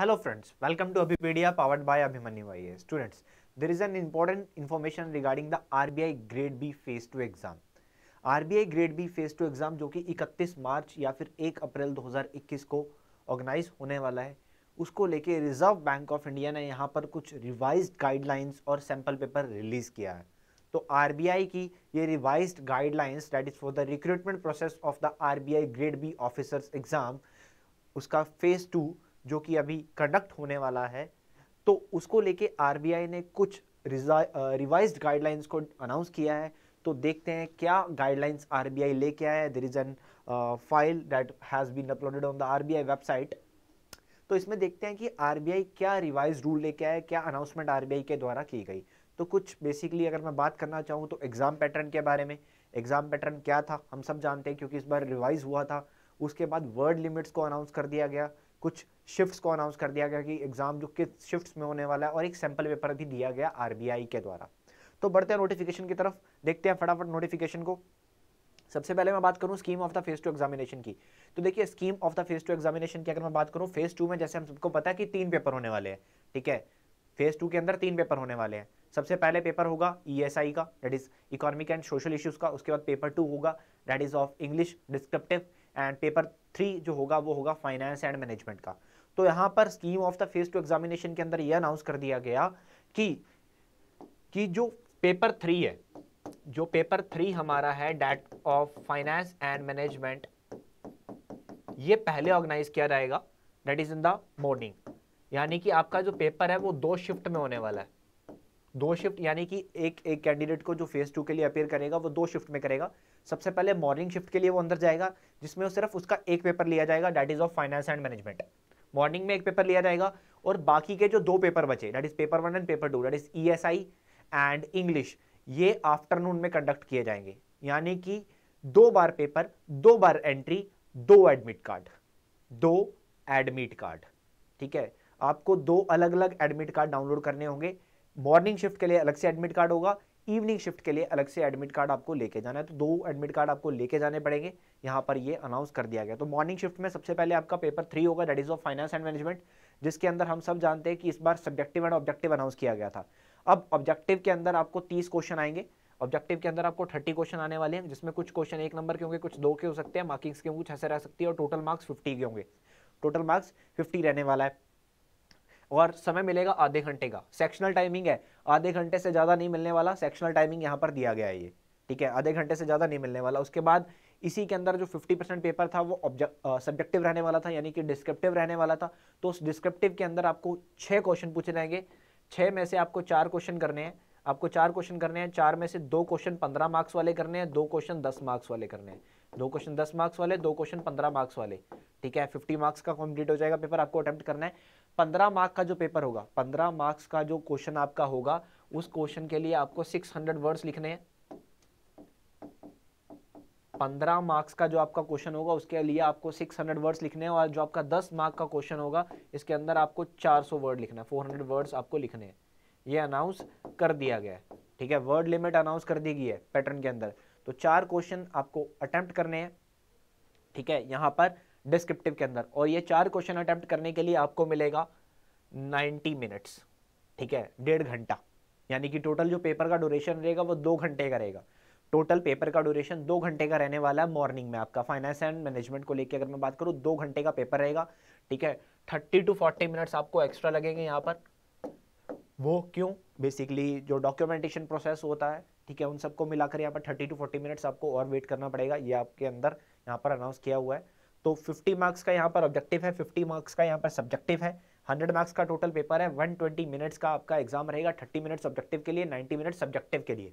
Hello friends welcome to Abhipedia powered by Abhimanyu वाई students there is an important information regarding the RBI grade B phase two exam RBI grade B phase two exam जो कि 31 मार्च या फिर 1 अप्रैल 2021 को organise होने वाला है उसको लेके रिजर्व बैंक ऑफ इंडिया ने यहाँ पर कुछ रिवाइज गाइडलाइंस और सैम्पल पेपर रिलीज किया है तो आर की ये revise guidelines that is for the recruitment process of the R grade B officers exam उसका फेज टू जो कि अभी कंडक्ट होने वाला है तो उसको लेके आरबीआई ने कुछ रिवाइज गाइडलाइंस को अनाउंस किया है तो देखते हैं क्या गाइडलाइंस आरबीआई लेके आया है there is an file that has been uploaded on the RBI website तो इसमें देखते हैं कि आरबीआई क्या रिवाइज रूल लेके आया है क्या अनाउंसमेंट आरबीआई के द्वारा की गई तो कुछ बेसिकली अगर मैं बात करना चाहूँ तो एग्ज़ाम पैटर्न के बारे में एग्ज़ाम पैटर्न क्या था हम सब जानते हैं क्योंकि इस बार रिवाइज हुआ था उसके बाद वर्ड लिमिट्स को अनाउंस कर दिया गया कुछ शिफ्ट्स को अनाउंस कर दिया गया कि एग्ज़ाम जो किस शिफ्ट्स में होने वाला है और एक सैम्पल पेपर भी दिया गया आर के द्वारा तो बढ़ते हैं नोटिफिकेशन की तरफ देखते हैं फटाफट नोटिफिकेशन को सबसे पहले मैं बात करूं scheme of the phase two examination की तो देखिए scheme of the phase two examination की अगर मैं बात करूं फेज टू में जैसे हम सबको पता है कि तीन पेपर होने वाले हैं ठीक है फेज टू के अंदर तीन पेपर होने वाले हैं सबसे पहले पेपर होगा ई e का that is economic and social issues का उसके बाद पेपर टू होगा that is of English descriptive and paper three जो होगा वो होगा फाइनेंस एंड मैनेजमेंट का तो यहां पर scheme of the phase two examination के अंदर यह अनाउंस कर दिया गया कि कि जो पेपर थ्री है जो पेपर थ्री हमारा है that of finance and management ये पहले ऑर्गेनाइज किया जाएगा that is in the morning यानी कि आपका जो पेपर है वो दो शिफ्ट में होने वाला है दो शिफ्ट यानी कि एक एक कैंडिडेट को जो फेज टू के लिए अपेयर करेगा वो दो शिफ्ट में करेगा सबसे पहले मॉर्निंग शिफ्ट के लिए वो अंदर जाएगा जिसमें वो सिर्फ उसका एक पेपर लिया जाएगा that is of finance and management morning में एक पेपर लिया जाएगा और बाकी के जो दो पेपर बचे that is paper one and paper two that is E S I and English ये आफ्टरनून में कंडक्ट किए जाएंगे यानी कि दो बार पेपर दो बार एंट्री दो एडमिट कार्ड दो एडमिट कार्ड ठीक है आपको दो अलग अलग एडमिट कार्ड डाउनलोड करने होंगे मॉर्निंग शिफ्ट के लिए अलग से एडमिट कार्ड होगा इवनिंग शिफ्ट के लिए अलग से एडमिट कार्ड आपको लेके जाना है तो दो एडमिट कार्ड आपको लेके जाने पड़ेंगे यहाँ पर ये अनाउंस कर दिया गया तो मॉर्निंग शिफ्ट में सबसे पहले आपका पेपर थ्री होगा that is of finance and management जिसके अंदर हम सब जानते हैं कि इस बार सब्जेक्टिव एंड ऑब्जेक्टिव अनाउंस किया गया था अब ऑब्जेक्टिव के अंदर आपको तीस क्वेश्चन आएंगे ऑब्जेक्टिव के अंदर आपको थर्टी क्वेश्चन आने वाले हैं जिसमें कुछ क्वेश्चन एक नंबर के होंगे कुछ दो के हो सकते हैं मार्किंग्स के कुछ ऐसे रह सकती है और टोटल मार्क्स फिफ्टी के होंगे टोटल मार्क्स फिफ्टी रहने वाला है और समय मिलेगा आधे घंटे का सेक्शनल टाइमिंग है आधे घंटे से ज़्यादा नहीं मिलने वाला सेक्शनल टाइमिंग यहाँ पर दिया गया है ये ठीक है आधे घंटे से ज़्यादा नहीं मिलने वाला उसके बाद इसी के अंदर जो 50 परसेंट पेपर था वो सब्जेक्टिव रहने वाला था यानी कि डिस्क्रिप्टिव रहने वाला था तो उस डिस्क्रिप्टिव के अंदर आपको छः क्वेश्चन पूछे जाएंगे छः में से आपको चार क्वेश्चन करने हैं आपको चार क्वेश्चन करने हैं चार में से दो क्वेश्चन पंद्रह मार्क्स वाले करने हैं दो क्वेश्चन दस मार्क्स वाले करने हैं दो क्वेश्चन दस मार्क्स वाले दो क्वेश्चन पंद्रह मार्क्स वाले ठीक है फिफ्टी मार्क्स का कंप्लीट हो जाएगा पेपर आपको अटैम्प्ट करना है पंद्रह मार्क का जो पेपर होगा पंद्रह मार्क्स का जो क्वेश्चन आपका होगा उस क्वेश्चन के लिए आपको सिक्स हंड्रेड वर्ड्स लिखने हैं पंद्रह मार्क्स का जो आपका क्वेश्चन होगा उसके लिए आपको सिक्स हंड्रेड वर्ड्स लिखने हैं और जो आपका दस मार्क का क्वेश्चन होगा इसके अंदर आपको चार सौ वर्ड लिखना है फोर हंड्रेड वर्ड्स आपको लिखने हैं ये अनाउंस कर दिया गया है ठीक है वर्ड लिमिट अनाउंस कर दी गई है पैटर्न के अंदर तो चार क्वेश्चन आपको अटैम्प्ट करने हैं ठीक है यहाँ पर डिस्क्रिप्टिव के अंदर और ये चार क्वेश्चन अटैम्प्ट करने के लिए आपको मिलेगा नाइन्टी मिनट्स ठीक है डेढ़ घंटा यानी कि टोटल जो पेपर का ड्यूरेशन रहेगा वो दो घंटे का रहेगा टोटल पेपर का ड्यूरेशन दो घंटे का रहने वाला है मॉर्निंग में आपका फाइनेंस एंड मैनेजमेंट को लेकर अगर मैं बात करूँ दो घंटे का पेपर रहेगा ठीक है थर्टी टू फोर्टी मिनट्स आपको एक्स्ट्रा लगेंगे यहाँ पर वो क्यों बेसिकली जो डॉक्यूमेंटेशन प्रोसेस होता है ठीक है उन सबको मिलाकर यहाँ पर थर्टी टू फोर्टी मिनट्स आपको और वेट करना पड़ेगा ये आपके अंदर यहाँ पर अनाउंस किया हुआ है तो फिफ्टी मार्क्स का यहाँ पर ऑब्जेक्टिव है फिफ्टी मार्क्स का यहाँ पर सब्जेक्टिव है हंड्रेड मार्क्स का टोटल पेपर है वन ट्वेंटी मिनट्स का आपका एग्जाम रहेगा थर्टी मिनट्स ऑब्जेक्टिव के लिए नाइन्टी मिनट्स सब्जेक्टिव के लिए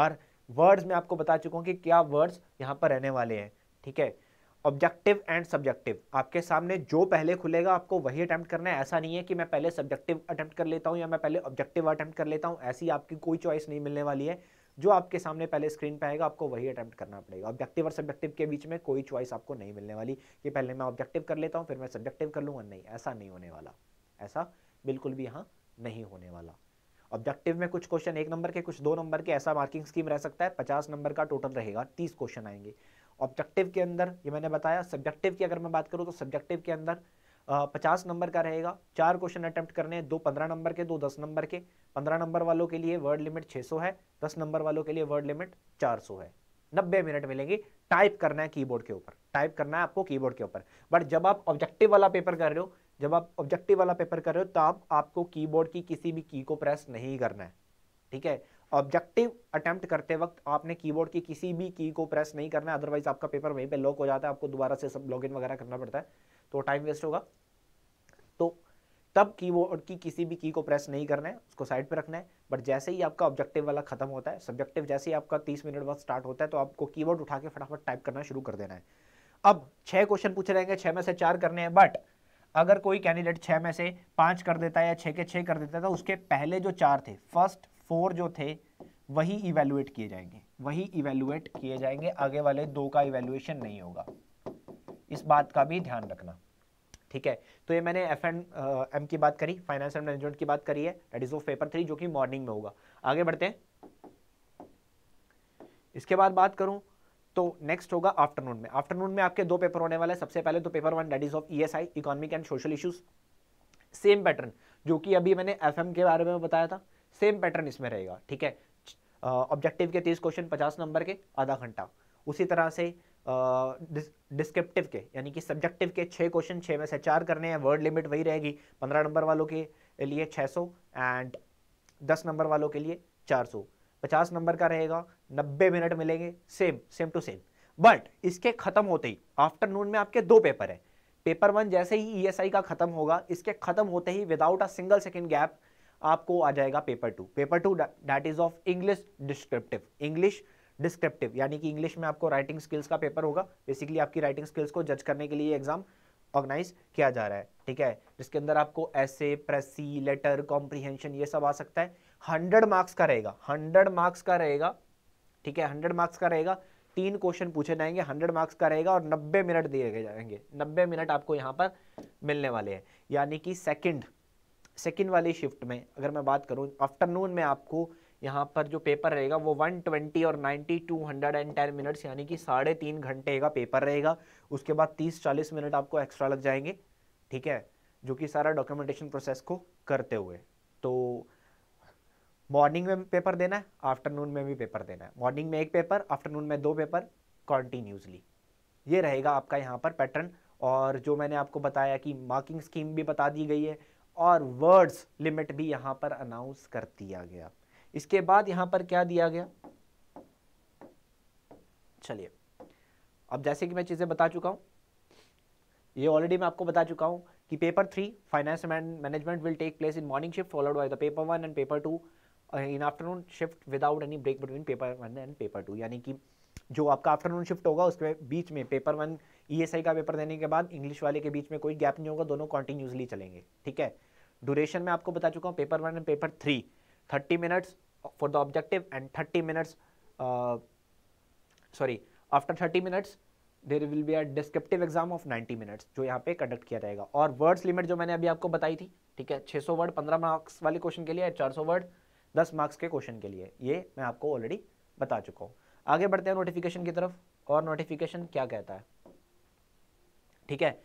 और वर्ड्स मैं आपको बता चुका हूँ कि क्या वर्ड्स यहाँ पर रहने वाले हैं ठीक है ऑब्जेक्टिव एंड सब्जेक्टिव आपके सामने जो पहले खुलेगा आपको वही अटैम्प्ट करना है ऐसा नहीं है कि मैं पहले सब्जेक्टिव अटैम्प्ट कर लेता हूँ या मैं पहले ऑब्जेक्टिव अटैम्प्ट कर लेता हूँ ऐसी आपकी कोई चॉइस नहीं मिलने वाली है जो आपके सामने पहले स्क्रीन पर आएगा आपको वही अटैम्प्ट करना पड़ेगा ऑब्जेक्टिव और सब्जेक्टिव के बीच में कोई चॉइस आपको नहीं मिलने वाली कि पहले मैं ऑब्जेक्टिव कर लेता हूँ फिर मैं सब्जेक्टिव कर लूँगा नहीं ऐसा नहीं होने वाला ऐसा बिल्कुल भी यहाँ नहीं होने वाला ऑब्जेक्टिव में कुछ क्वेश्चन एक नंबर के कुछ दो नंबर के ऐसा मार्किंग स्कीम रह सकता है पचास नंबर का टोटल रहेगा तीस क्वेश्चन आएंगे ऑब्जेक्टिव के अंदर ये मैंने बताया सब्जेक्टिव की अगर मैं बात करूँ तो सब्जेक्टिव के अंदर पचास नंबर का रहेगा चार क्वेश्चन अटैम्प्ट करने हैं दो पंद्रह नंबर के दो दस नंबर के पंद्रह नंबर वालों के लिए वर्ड लिमिट छः सौ है दस नंबर वालों के लिए वर्ड लिमिट चार सौ है नब्बे मिनट मिलेंगे टाइप करना है कीबोर्ड के ऊपर टाइप करना है आपको कीबोर्ड के ऊपर बट जब आप ऑब्जेक्टिव वाला पेपर कर रहे हो जब आप ऑब्जेक्टिव वाला पेपर कर रहे हो तो आप, आपको कीबोर्ड की किसी भी की को प्रेस नहीं करना है ठीक है ऑब्जेक्टिव अटेम्प्ट करते वक्त आपने कीबोर्ड की किसी भी की को प्रेस नहीं करना है अदरवाइज आपका पेपर वहीं पे लॉक हो जाता है आपको दोबारा से सब लॉगिन वगैरह करना पड़ता है तो टाइम वेस्ट होगा तो तब कीबोर्ड की किसी भी की को प्रेस नहीं करना है उसको साइड पर रखना है बट जैसे ही आपका ऑब्जेक्टिव वाला खत्म होता है सब्जेक्टिव जैसे ही आपका तीस मिनट बाद स्टार्ट होता है तो आपको कीबोर्ड उठा के फटाफट टाइप करना शुरू कर देना है अब छह क्वेश्चन पूछे रहेंगे छह में से चार करने हैं बट अगर कोई कैंडिडेट छः में से पाँच कर देता है या छः के छः कर देता है तो उसके पहले जो चार थे फर्स्ट फोर जो थे वही इवेलुएट किए जाएंगे वही इवेलुएट किए जाएंगे आगे वाले दो का इवेलुएशन नहीं होगा इस बात का भी ध्यान रखना ठीक है तो ये मैंने एफ एंड एम की बात करी फाइनेंस एंड मैनेजमेंट की बात करी है that is of paper three जो कि मॉर्निंग में होगा आगे बढ़ते हैं इसके बाद बात करूं तो नेक्स्ट होगा आफ्टरनून में आफ्टरनून में आपके दो पेपर होने वाले सबसे पहले तो paper one that is of E S I economic and social issues same pattern जो कि अभी मैंने एफ के बारे में बताया था सेम पैटर्न इसमें रहेगा ठीक है ऑब्जेक्टिव uh, के तीस क्वेश्चन पचास नंबर के आधा घंटा उसी तरह से डिस्क्रिप्टिव uh, के यानी कि सब्जेक्टिव के छः क्वेश्चन छः में से चार करने हैं वर्ड लिमिट वही रहेगी पंद्रह नंबर वालों के लिए छः सौ एंड दस नंबर वालों के लिए चार सौ पचास नंबर का रहेगा नब्बे मिनट मिलेंगे same same to same but इसके खत्म होते ही आफ्टरनून में आपके दो पेपर है पेपर वन जैसे ही ई e का खत्म होगा इसके खत्म होते ही without a single second gap आपको आ जाएगा paper two paper two that is of English descriptive English descriptive यानी कि इंग्लिश में आपको राइटिंग स्किल्स का पेपर होगा बेसिकली आपकी राइटिंग स्किल्स को जज करने के लिए एग्जाम ऑर्गेनाइज किया जा रहा है ठीक है जिसके अंदर आपको ऐसे प्रेसी लेटर कॉम्प्रीहेंशन ये सब आ सकता है हंड्रेड मार्क्स का रहेगा हंड्रेड मार्क्स का रहेगा ठीक है हंड्रेड मार्क्स का रहेगा तीन क्वेश्चन पूछे जाएंगे हंड्रेड मार्क्स का रहेगा और नब्बे मिनट दिए जाएंगे नब्बे मिनट आपको यहाँ पर मिलने वाले हैं यानी कि सेकेंड सेकेंड वाली शिफ्ट में अगर मैं बात करूँ आफ्टरनून में आपको यहाँ पर जो पेपर रहेगा वो 120 और 90 टेन मिनट्स यानी कि साढ़े तीन घंटे का पेपर रहेगा उसके बाद 30-40 मिनट आपको एक्स्ट्रा लग जाएंगे ठीक है जो कि सारा डॉक्यूमेंटेशन प्रोसेस को करते हुए तो मॉर्निंग में पेपर देना है आफ्टरनून में भी पेपर देना है मॉर्निंग में एक पेपर आफ्टरनून में दो पेपर कॉन्टीन्यूसली ये रहेगा आपका यहाँ पर पैटर्न और जो मैंने आपको बताया कि मार्किंग स्कीम भी बता दी गई है और वर्ड्स लिमिट भी यहाँ पर अनाउंस कर दिया गया इसके बाद यहाँ पर क्या दिया गया चलिए अब जैसे कि मैं चीज़ें बता चुका हूँ ये ऑलरेडी मैं आपको बता चुका हूँ कि paper three finance management will take place in morning shift followed by the paper one and paper two in afternoon shift without any break between paper one and paper two यानी कि जो आपका आफ्टरनून शिफ्ट होगा उसके बीच में paper one ई का paper देने के बाद इंग्लिश वाले के बीच में कोई गैप नहीं होगा दोनों कॉन्टिन्यूसली चलेंगे ठीक है ड्यूरेशन में आपको बता चुका हूँ paper one and paper three thirty minutes for the objective and thirty minutes sorry after thirty minutes there will be a descriptive exam of ninety minutes जो यहाँ पे कंडक्ट किया जाएगा और वर्ड्स लिमिट जो मैंने अभी आपको बताई थी ठीक है छः सौ वर्ड पंद्रह मार्क्स वाले क्वेश्चन के लिए चार सौ वर्ड दस मार्क्स के क्वेश्चन के लिए ये मैं आपको ऑलरेडी बता चुका हूँ आगे बढ़ते हैं नोटिफिकेशन की तरफ और नोटिफिकेशन क्या कहता है ठीक है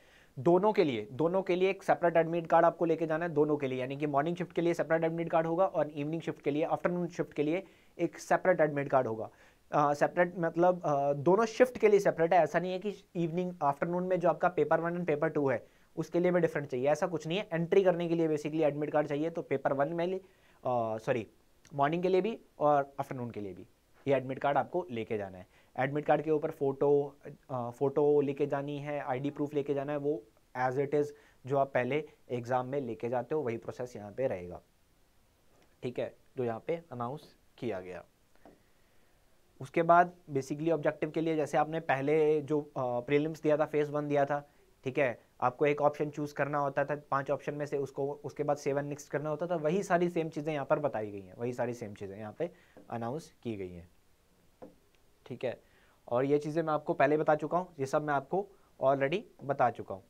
दोनों के लिए दोनों के लिए एक सेपरेट एडमिट कार्ड आपको लेके जाना है दोनों के लिए यानी कि मॉर्निंग शिफ्ट के लिए सेपरेट एडमिट कार्ड होगा और इवनिंग शिफ्ट के लिए आफ्टरनून शिफ्ट के लिए एक सेपरेट एडमिट कार्ड होगा सेपरेट uh, मतलब uh, दोनों शिफ्ट के लिए सेपरेट है ऐसा नहीं है कि इवनिंग आफ्टरनून में जो आपका paper one and paper two है उसके लिए भी डिफरेंट चाहिए ऐसा कुछ नहीं है एंट्री करने के लिए बेसिकली एडमिट कार्ड चाहिए तो पेपर वन में सॉरी मॉर्निंग के लिए भी और आफ्टरनून के लिए भी ये एडमिट कार्ड आपको लेके जाना है एडमिट कार्ड के ऊपर फ़ोटो फ़ोटो लेके जानी है आईडी प्रूफ लेके जाना है वो एज इट इज़ जो आप पहले एग्ज़ाम में लेके जाते हो वही प्रोसेस यहाँ पे रहेगा ठीक है जो यहाँ पे अनाउंस किया गया उसके बाद बेसिकली ऑब्जेक्टिव के लिए जैसे आपने पहले जो प्रीलिम्स दिया था फेज़ वन दिया था ठीक है आपको एक ऑप्शन चूज़ करना होता था पांच ऑप्शन में से उसको उसके बाद सेवन निक्स करना होता था वही सारी सेम चीज़ें यहाँ पर बताई गई हैं वही सारी सेम चीज़ें यहाँ पे अनाउंस की गई हैं ठीक है और ये चीज़ें मैं आपको पहले बता चुका हूँ ये सब मैं आपको ऑलरेडी बता चुका हूँ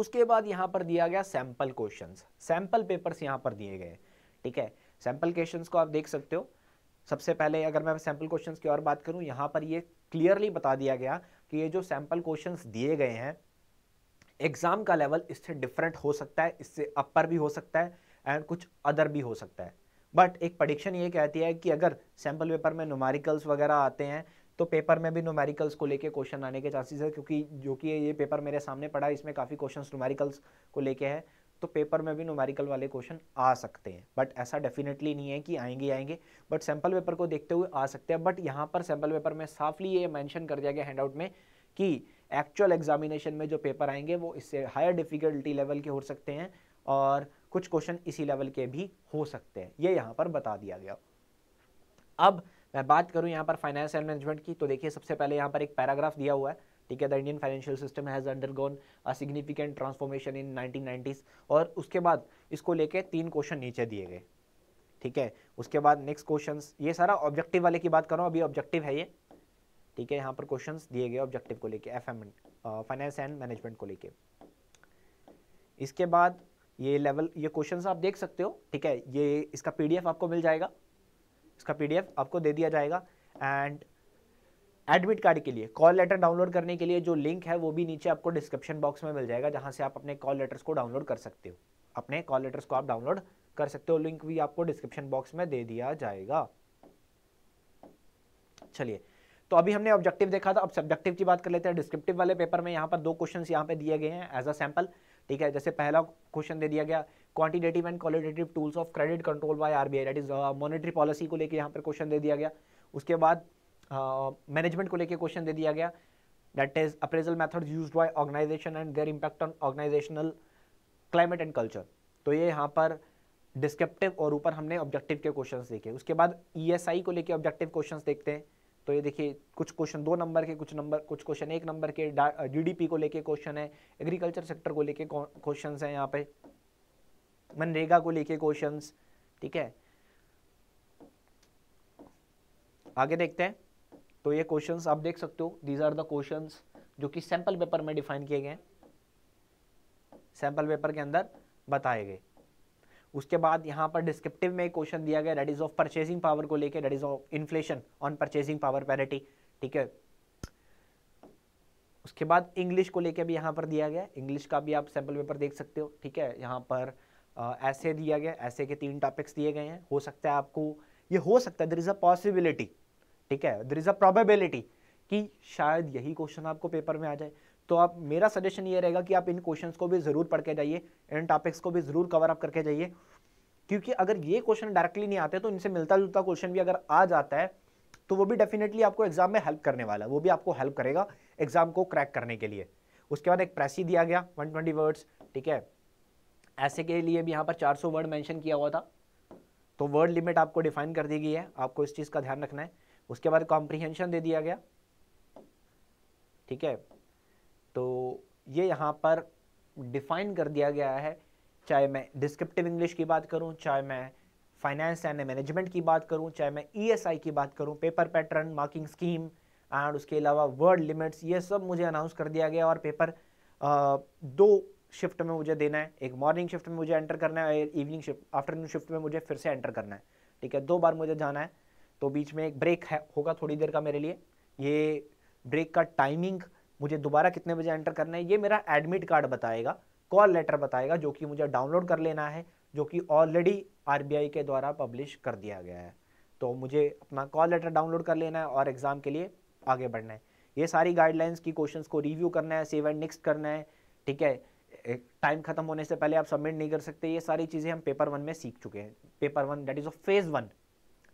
उसके बाद यहाँ पर दिया गया सैम्पल क्वेश्चन सैम्पल पेपर्स यहाँ पर दिए गए ठीक है सैम्पल क्वेश्चन को आप देख सकते हो सबसे पहले अगर मैं सैम्पल क्वेश्चन की और बात करूँ यहाँ पर ये क्लियरली बता दिया गया कि ये जो सैम्पल क्वेश्चन दिए गए हैं एग्ज़ाम का लेवल इससे डिफरेंट हो सकता है इससे अपर भी हो सकता है एंड कुछ अदर भी हो सकता है बट एक प्रडिक्शन ये कहती है कि अगर सैम्पल पेपर में नोमारिकल्स वगैरह आते हैं तो पेपर में भी नोमेरिकल्स को लेके क्वेश्चन आने के चांसेस है क्योंकि जो कि ये पेपर मेरे सामने पड़ा है इसमें काफ़ी क्वेश्चन नोमेरिकल्स को लेके है तो पेपर में भी नोमेरिकल वाले क्वेश्चन आ सकते हैं बट ऐसा डेफिनेटली नहीं है कि आएंगे आएंगे बट सैम्पल पेपर को देखते हुए आ सकते हैं बट यहाँ पर सैम्पल पेपर में साफली ये मैंशन कर दिया गया हैंडआउट में कि एक्चुअल एग्जामिनेशन में जो पेपर आएंगे वो इससे हायर डिफिकल्टी लेवल के हो सकते हैं और कुछ क्वेश्चन इसी लेवल के भी हो सकते हैं ये यहाँ पर बता दिया गया अब मैं बात करूँ यहाँ पर फाइनेंस एंड मैनेजमेंट की तो देखिए सबसे पहले यहाँ पर एक पैराग्राफ दिया हुआ है ठीक है the Indian financial system has undergone a significant transformation in nineteen और उसके बाद इसको लेके तीन क्वेश्चन नीचे दिए गए ठीक है उसके बाद नेक्स्ट क्वेश्चन ये सारा ऑब्जेक्टिव वाले की बात कर रहा हूँ अभी ऑब्जेक्टिव है ये ठीक है यहाँ पर क्वेश्चन दिए गए ऑब्जेक्टिव को लेकर एफ फाइनेंस एंड मैनेजमेंट को लेके इसके बाद ये लेवल ये क्वेश्चंस आप देख सकते हो ठीक है ये इसका पीडीएफ आपको मिल जाएगा इसका पीडीएफ आपको दे दिया जाएगा एंड एडमिट कार्ड के लिए कॉल लेटर डाउनलोड करने के लिए जो लिंक है वो भी नीचे आपको डिस्क्रिप्शन बॉक्स में मिल जाएगा जहां से आप अपने कॉल लेटर्स को डाउनलोड कर सकते हो अपने कॉल लेटर्स को आप डाउनलोड कर सकते हो लिंक भी आपको डिस्क्रिप्शन बॉक्स में दे दिया जाएगा चलिए तो अभी हमने ऑब्जेक्टिव देखा था अब सब्जेक्टिव की बात कर लेते हैं डिस्क्रिप्टिव वाले पेपर में यहाँ पर दो क्वेश्चन यहाँ पे दिए गए हैं एज अ सैम्पल ठीक है जैसे पहला क्वेश्चन दे दिया गया quantitative and qualitative tools of credit control by RBI that is monetary policy को लेकर यहाँ पर क्वेश्चन दे दिया गया उसके बाद मैनेजमेंट को लेके क्वेश्चन दे दिया गया that is appraisal method use by organisation and their impact on organisational climate and culture तो ये यहाँ पर डिस्क्रिप्टिव और ऊपर हमने ऑब्जेक्टिव के क्वेश्चन देखे उसके बाद ई e को लेकर ऑब्जेक्टिव क्वेश्चन देखते हैं तो ये देखिए कुछ क्वेश्चन दो नंबर के कुछ नंबर कुछ क्वेश्चन एक नंबर के जीडीपी को लेके क्वेश्चन है एग्रीकल्चर सेक्टर को लेके क्वेश्चन हैं यहाँ पे मनरेगा को लेके क्वेश्चन ठीक है आगे देखते हैं तो ये क्वेश्चंस आप देख सकते हो दीज आर द क्वेश्चंस जो कि सैंपल पेपर में डिफाइन किए गए हैं पेपर के अंदर बताए गए उसके बाद यहाँ पर डिस्क्रिप्टिव में एक क्वेश्चन दिया गया that is of purchasing power को लेकर that is of inflation on purchasing power parity ठीक है उसके बाद इंग्लिश को लेकर भी यहाँ पर दिया गया इंग्लिश का भी आप सैंपल पेपर देख सकते हो ठीक है यहाँ पर ऐसे दिया गया ऐसे के तीन टॉपिक्स दिए गए हैं हो सकता है आपको ये हो सकता है दर इज़ अ पॉसिबिलिटी ठीक है देर इज़ अ प्रोबेबिलिटी कि शायद यही क्वेश्चन आपको पेपर में आ जाए तो आप मेरा सजेशन ये रहेगा कि आप इन क्वेश्चंस को भी ज़रूर पढ़ के जाइए इन टॉपिक्स को भी ज़रूर कवर अप करके जाइए क्योंकि अगर ये क्वेश्चन डायरेक्टली नहीं आते तो इनसे मिलता जुलता क्वेश्चन भी अगर आ जाता है तो वो भी डेफिनेटली आपको एग्जाम में हेल्प करने वाला है वो भी आपको हेल्प करेगा एग्जाम को क्रैक करने के लिए उसके बाद एक प्रेस ही दिया गया 120 वर्ड्स ठीक है ऐसे के लिए भी यहाँ पर 400 वर्ड मैंशन किया हुआ था तो वर्ड लिमिट आपको डिफाइन कर दी गई है आपको इस चीज़ का ध्यान रखना है उसके बाद कॉम्प्रीहेंशन दे दिया गया ठीक है तो ये यहाँ पर डिफाइन कर दिया गया है चाहे मैं डिस्क्रिप्टिव इंग्लिश की बात करूँ चाहे मैं फाइनेंस एंड मैनेजमेंट की बात करूँ चाहे मैं ईएसआई e की बात करूँ paper pattern marking scheme and उसके अलावा वर्ड लिमिट्स ये सब मुझे अनाउंस कर दिया गया और पेपर आ, दो शिफ्ट में मुझे देना है एक मॉर्निंग शिफ्ट में मुझे एंटर करना है और इवनिंग शिफ्ट आफ्टरनून शिफ्ट में मुझे फिर से एंटर करना है ठीक है दो बार मुझे जाना है तो बीच में एक ब्रेक है होगा थोड़ी देर का मेरे लिए ये ब्रेक का टाइमिंग मुझे दोबारा कितने बजे एंटर करना है ये मेरा एडमिट कार्ड बताएगा कॉल लेटर बताएगा जो कि मुझे डाउनलोड कर लेना है जो कि ऑलरेडी आर के द्वारा पब्लिश कर दिया गया है तो मुझे अपना कॉल लेटर डाउनलोड कर लेना है और एग्ज़ाम के लिए आगे बढ़ना है ये सारी गाइडलाइंस की क्वेश्चन को रिव्यू करना है सेव एंड नेक्स्ट करना है ठीक है टाइम खत्म होने से पहले आप सबमिट नहीं कर सकते ये सारी चीज़ें हम पेपर वन में सीख चुके हैं paper one that is a phase one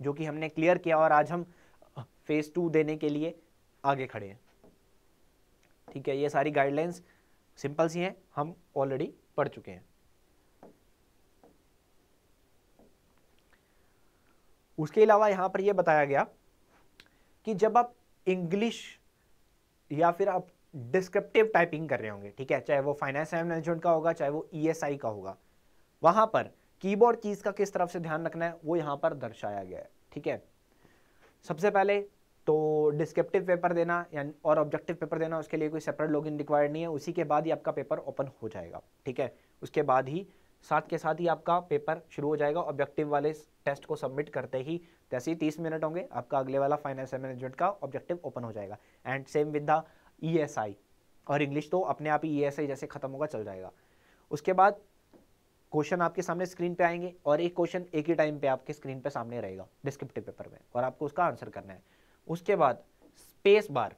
जो कि हमने क्लियर किया और आज हम फेज़ टू देने के लिए आगे खड़े हैं ठीक है ये सारी गाइडलाइंस सिंपल सी हैं हम ऑलरेडी पढ़ चुके हैं उसके अलावा यहां पर यह बताया गया कि जब आप इंग्लिश या फिर आप डिस्क्रिप्टिव टाइपिंग कर रहे होंगे ठीक है चाहे वो फाइनेंस एंड मैनेजमेंट का होगा चाहे वो ईएसआई e का होगा वहां पर कीबोर्ड कीज का किस तरफ से ध्यान रखना है वो यहाँ पर दर्शाया गया है ठीक है सबसे पहले तो डिस्क्रिप्टिव पेपर देना या और ऑब्जेक्टिव पेपर देना उसके लिए कोई सेपरेट लॉगिन रिक्वायर्ड नहीं है उसी के बाद ही आपका पेपर ओपन हो जाएगा ठीक है उसके बाद ही साथ के साथ ही आपका पेपर शुरू हो जाएगा ऑब्जेक्टिव वाले टेस्ट को सबमिट करते ही जैसे ही तीस मिनट होंगे आपका अगले वाला फाइनेंस मैनेजमेंट का ऑब्जेक्टिव ओपन हो जाएगा and same with the E और इंग्लिश तो अपने आप ही ई e जैसे ख़त्म होगा चल जाएगा उसके बाद क्वेश्चन आपके सामने स्क्रीन पे आएंगे और एक क्वेश्चन एक ही टाइम पे आपके स्क्रीन पे सामने रहेगा डिस्क्रिप्टिव पेपर में और आपको उसका आंसर करना है उसके बाद स्पेस बार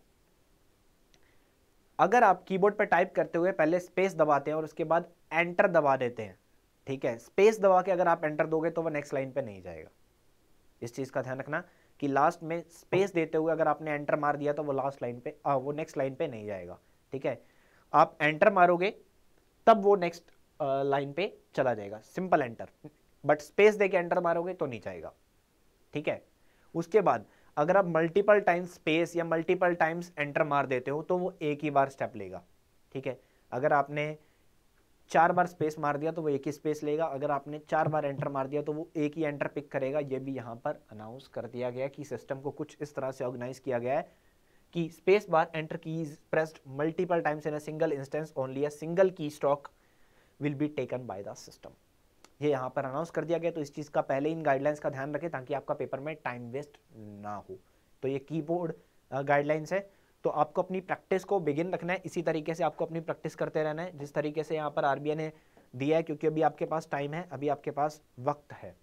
अगर आप कीबोर्ड पर टाइप करते हुए पहले स्पेस दबाते हैं और उसके बाद एंटर दबा देते हैं ठीक है स्पेस दबा के अगर आप एंटर दोगे तो वह नेक्स्ट लाइन पर नहीं जाएगा इस चीज़ का ध्यान रखना कि लास्ट में स्पेस देते हुए अगर आपने एंटर मार दिया तो वो लास्ट लाइन पे आ, वो नेक्स्ट लाइन पे नहीं जाएगा ठीक है आप एंटर मारोगे तब वो नेक्स्ट लाइन पे चला जाएगा सिंपल एंटर बट स्पेस दे के एंटर मारोगे तो नहीं जाएगा ठीक है उसके बाद अगर आप मल्टीपल टाइम्स स्पेस या मल्टीपल टाइम्स एंटर मार देते हो तो वो एक ही बार स्टेप लेगा ठीक है अगर आपने चार बार स्पेस मार दिया तो वो एक ही स्पेस लेगा अगर आपने चार बार एंटर मार दिया तो वो एक ही एंटर पिक करेगा ये भी यहाँ पर अनाउंस कर दिया गया कि सिस्टम को कुछ इस तरह से ऑर्गेनाइज किया गया है कि space bar enter keys pressed multiple times in a single instance only a single key stroke will be taken by the system ये यहाँ पर अनाउंस कर दिया गया तो इस चीज़ का पहले इन गाइडलाइंस का ध्यान रखें ताकि आपका पेपर में टाइम वेस्ट ना हो तो ये कीबोर्ड गाइडलाइंस है तो आपको अपनी प्रैक्टिस को बिगिन रखना है इसी तरीके से आपको अपनी प्रैक्टिस करते रहना है जिस तरीके से यहाँ पर आर ने दिया है क्योंकि अभी आपके पास टाइम है अभी आपके पास वक्त है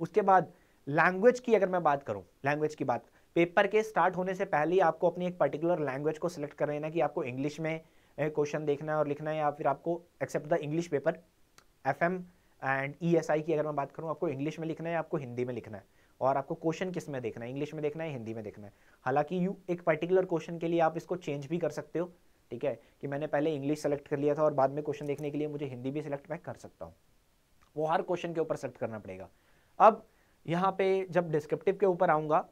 उसके बाद लैंग्वेज की अगर मैं बात करूँ लैंग्वेज की बात पेपर के स्टार्ट होने से पहले ही आपको अपनी एक पर्टिकुलर लैंग्वेज को सिलेक्ट कर लेना कि आपको इंग्लिश में क्वेश्चन देखना है और लिखना है या फिर आपको except the English paper F M and E S I की अगर मैं बात करूँ आपको इंग्लिश में लिखना है आपको हिंदी में लिखना है और आपको क्वेश्चन किस में देखना है इंग्लिश में देखना है हिंदी में देखना है हालांकि यू एक पर्टिकुलर क्वेश्चन के लिए आप इसको चेंज भी कर सकते हो ठीक है कि मैंने पहले इंग्लिश सेलेक्ट कर लिया था और बाद में क्वेश्चन देखने के लिए मुझे हिंदी भी सिलेक्ट मैं कर सकता हूँ वो हर क्वेश्चन के ऊपर सेलेक्ट करना पड़ेगा अब यहाँ पे जब डिस्क्रिप्टिव के ऊपर आऊँगा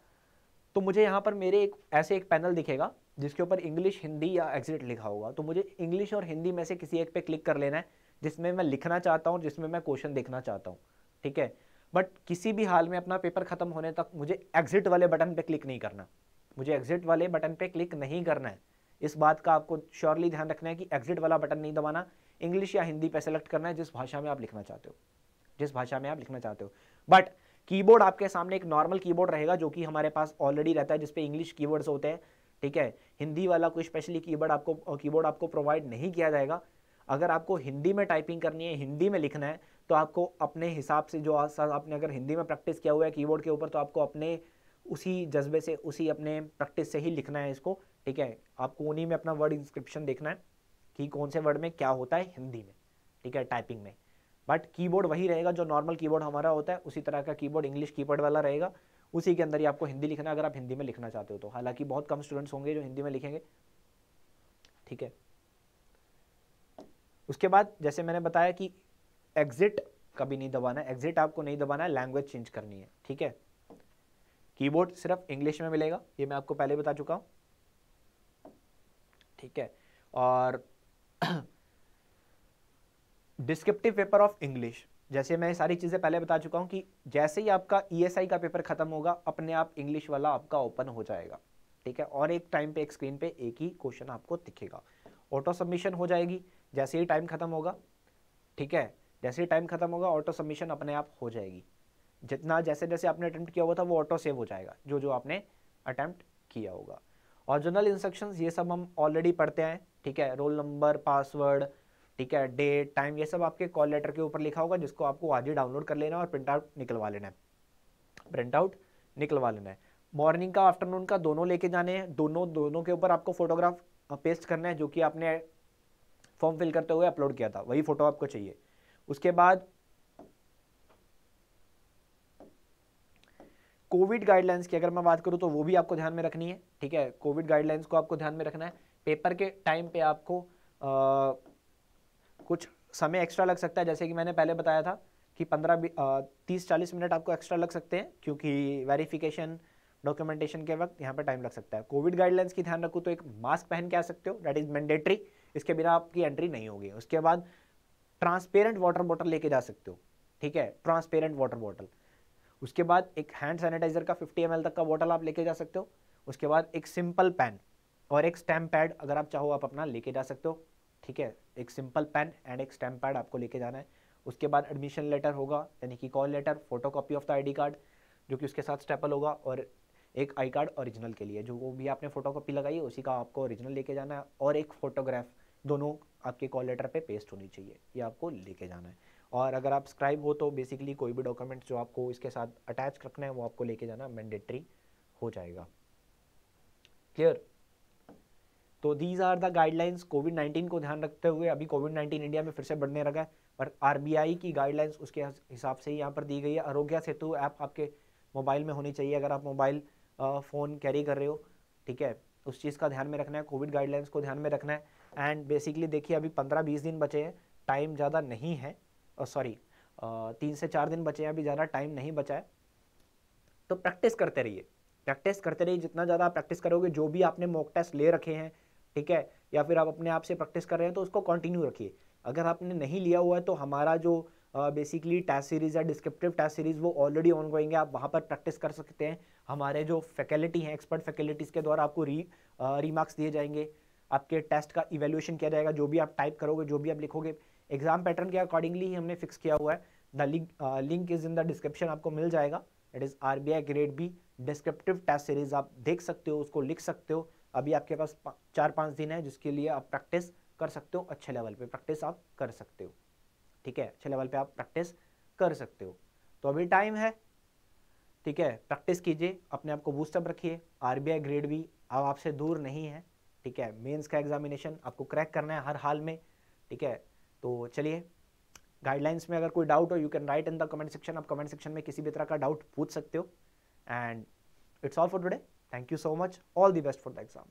तो मुझे यहाँ पर मेरे एक ऐसे एक पैनल दिखेगा जिसके ऊपर इंग्लिश हिंदी या एग्जिट लिखा होगा तो मुझे इंग्लिश और हिंदी में से किसी एक पे क्लिक कर लेना है जिसमें मैं लिखना चाहता हूँ जिसमें मैं क्वेश्चन देखना चाहता हूँ ठीक है बट किसी भी हाल में अपना पेपर ख़त्म होने तक मुझे एग्जिट वाले बटन पर क्लिक नहीं करना मुझे एग्जिट वाले बटन पर क्लिक नहीं करना है इस बात का आपको श्योरली ध्यान रखना है कि एग्जिट वाला बटन नहीं दबाना इंग्लिश या हिंदी पे सेलेक्ट करना है जिस भाषा में आप लिखना चाहते हो जिस भाषा में आप लिखना चाहते हो बट कीबोर्ड आपके सामने एक नॉर्मल कीबोर्ड रहेगा जो कि हमारे पास ऑलरेडी रहता है जिसपे इंग्लिश कीवर्ड्स होते हैं ठीक है हिंदी वाला कोई स्पेशली कीबोर्ड आपको कीबोर्ड आपको प्रोवाइड नहीं किया जाएगा अगर आपको हिंदी में टाइपिंग करनी है हिंदी में लिखना है तो आपको अपने हिसाब से जो आपने अगर हिंदी में प्रैक्टिस किया हुआ है कीबोर्ड के ऊपर तो आपको अपने उसी जज्बे से उसी अपने प्रैक्टिस से ही लिखना है इसको ठीक है आपको उन्हीं में अपना वर्ड इंस्क्रिप्शन देखना है कि कौन से वर्ड में क्या होता है हिंदी में ठीक है टाइपिंग में बट कीबोर्ड वही रहेगा जो नॉर्मल कीबोर्ड हमारा होता है उसी तरह का कीबोर्ड इंग्लिश कीबोर्ड वाला रहेगा उसी के अंदर ही आपको हिंदी लिखना अगर आप हिंदी में लिखना चाहते हो तो हालांकि बहुत कम स्टूडेंट्स होंगे जो हिंदी में लिखेंगे ठीक है उसके बाद जैसे मैंने बताया कि एग्जिट कभी नहीं दबाना एग्जिट आपको नहीं दबाना है लैंग्वेज चेंज करनी है ठीक है कीबोर्ड सिर्फ इंग्लिश में मिलेगा ये मैं आपको पहले बता चुका हूँ ठीक है और डिस्क्रिप्टिव पेपर ऑफ इंग्लिश जैसे मैं सारी चीज़ें पहले बता चुका हूँ कि जैसे ही आपका ई e का पेपर ख़त्म होगा अपने आप इंग्लिश वाला आपका ओपन हो जाएगा ठीक है और एक टाइम पे एक स्क्रीन पे एक ही क्वेश्चन आपको दिखेगा ऑटो सबमिशन हो जाएगी जैसे ही टाइम ख़त्म होगा ठीक है जैसे ही टाइम ख़त्म होगा ऑटो सबमिशन अपने आप हो जाएगी जितना जैसे जैसे आपने अटैम्प्ट किया हुआ था वो ऑटो सेव हो जाएगा जो जो आपने अटैम्प्ट किया होगा और जनरल इंस्ट्रक्शन ये सब हम ऑलरेडी पढ़ते हैं ठीक है रोल नंबर पासवर्ड ठीक है डेट टाइम ये सब आपके कॉल लेटर के ऊपर लिखा होगा जिसको आपको आज ही डाउनलोड कर लेना है और प्रिंट आउट निकलवा लेना है प्रिंट आउट निकलवा लेना है मॉर्निंग का आफ्टरनून का दोनों लेके जाने हैं दोनों दोनों के ऊपर आपको फोटोग्राफ पेस्ट करना है जो कि आपने फॉर्म फिल करते हुए अपलोड किया था वही फ़ोटो आपको चाहिए उसके बाद कोविड गाइडलाइंस की अगर मैं बात करूं तो वो भी आपको ध्यान में रखनी है ठीक है कोविड गाइडलाइंस को आपको ध्यान में रखना है पेपर के टाइम पे आपको आ, कुछ समय एक्स्ट्रा लग सकता है जैसे कि मैंने पहले बताया था कि पंद्रह तीस चालीस मिनट आपको एक्स्ट्रा लग सकते हैं क्योंकि वेरिफिकेशन डॉक्यूमेंटेशन के वक्त यहाँ पर टाइम लग सकता है कोविड गाइडलाइंस की ध्यान रखूँ तो एक मास्क पहन के आ सकते हो डैट इज़ मैंडेटरी इसके बिना आपकी एंट्री नहीं होगी उसके बाद ट्रांसपेरेंट वाटर बॉटल लेके जा सकते हो ठीक है ट्रांसपेरेंट वाटर बॉटल उसके बाद एक हैंड सैनिटाइजर का 50 एम तक का बॉटल आप लेके जा सकते हो उसके बाद एक सिंपल पैन और एक स्टैम्प पैड अगर आप चाहो आप अपना लेके जा सकते हो ठीक है एक सिंपल पेन एंड एक स्टैम्प पैड आपको लेके जाना है उसके बाद एडमिशन लेटर होगा यानी कि call letter photocopy of the I card जो कि उसके साथ स्टेपल होगा और एक आई कार्ड ओरिजिनल के लिए जो वो भी आपने फोटो कॉपी लगाई उसी का आपको ओरिजिनल लेके जाना है और एक फोटोग्राफ दोनों आपके कॉल लेटर पे पेस्ट होनी चाहिए ये आपको लेके जाना है और अगर आप स्क्राइब हो तो बेसिकली कोई भी डॉक्यूमेंट्स जो आपको इसके साथ अटैच रखना है वो आपको लेके जाना मैंडेटरी हो जाएगा क्लियर तो these are the guidelines COVID nineteen को ध्यान रखते हुए अभी कोविड नाइन्टीन इंडिया में फिर से बढ़ने लगा है पर आर की गाइडलाइंस उसके हिसाब से ही यहाँ पर दी गई है आरोग्य सेतु ऐप आप आपके मोबाइल में होनी चाहिए अगर आप मोबाइल फ़ोन कैरी कर रहे हो ठीक है उस चीज़ का ध्यान में रखना है कोविड गाइडलाइंस को ध्यान में रखना है एंड बेसिकली देखिए अभी पंद्रह बीस दिन बचे हैं टाइम ज़्यादा नहीं है सॉरी तीन से चार दिन बचे हैं अभी ज़्यादा टाइम नहीं बचा है तो प्रैक्टिस करते रहिए प्रैक्टिस करते रहिए जितना ज़्यादा आप प्रैक्टिस करोगे जो भी आपने मॉक टेस्ट ले रखे हैं ठीक है या फिर आप अपने आप से प्रैक्टिस कर रहे हैं तो उसको कंटिन्यू रखिए अगर आपने नहीं लिया हुआ है तो हमारा जो बेसिकली टेस्ट सीरीज़ है डिस्क्रिप्टिव टेस्ट सीरीज़ वो ऑलरेडी ऑन गोइंग है आप वहाँ पर प्रैक्टिस कर सकते हैं हमारे जो फैकल्टी हैं एक्सपर्ट फैकल्टीज़ के द्वारा आपको री रीमार्क्स दिए जाएंगे आपके टेस्ट का इवेल्यूशन किया जाएगा जो भी आप टाइप करोगे जो भी आप लिखोगे एग्जाम पैटर्न के अकॉर्डिंगली ही हमने फिक्स किया हुआ है the link link is in the description आपको मिल जाएगा it is R B I grade B descriptive test series आप देख सकते हो उसको लिख सकते हो अभी आपके पास पा, चार पाँच दिन है जिसके लिए आप प्रैक्टिस कर सकते हो अच्छे लेवल पे प्रैक्टिस आप कर सकते हो ठीक है अच्छे लेवल पे आप प्रैक्टिस कर सकते हो तो अभी टाइम है ठीक है प्रैक्टिस कीजिए अपने आप को बूस्टअप रखिए आरबीआई ग्रेड भी अब आपसे दूर नहीं है ठीक है मेंस का एग्जामिनेशन आपको क्रैक करना है हर हाल में ठीक है तो चलिए गाइडलाइंस में अगर कोई डाउट हो you can write in the comment section आप कमेंट सेक्शन में किसी भी तरह का डाउट पूछ सकते हो and it's all for today Thank you so much. All the best for the exam.